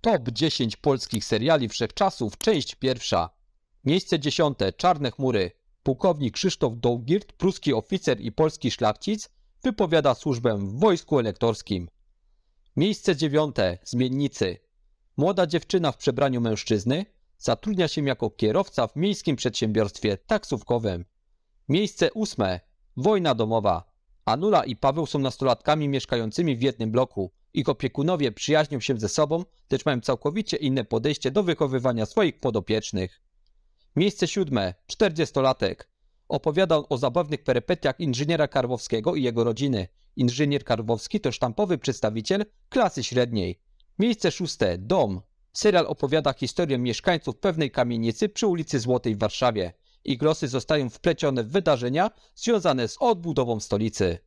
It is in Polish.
Top 10 polskich seriali wszechczasów, część pierwsza. Miejsce dziesiąte. Czarne chmury. Pułkownik Krzysztof Dołgirt, pruski oficer i polski szlachcic, wypowiada służbę w wojsku elektorskim. Miejsce dziewiąte. Zmiennicy. Młoda dziewczyna w przebraniu mężczyzny zatrudnia się jako kierowca w miejskim przedsiębiorstwie taksówkowym. Miejsce ósme. Wojna domowa. Anula i Paweł są nastolatkami mieszkającymi w jednym bloku. Ich opiekunowie przyjaźnią się ze sobą, lecz mają całkowicie inne podejście do wychowywania swoich podopiecznych. Miejsce siódme. Czterdziestolatek. Opowiada on o zabawnych perypetiach inżyniera Karwowskiego i jego rodziny. Inżynier Karwowski to sztampowy przedstawiciel klasy średniej. Miejsce szóste. Dom. Serial opowiada historię mieszkańców pewnej kamienicy przy ulicy Złotej w Warszawie. Ich losy zostają wplecione w wydarzenia związane z odbudową stolicy.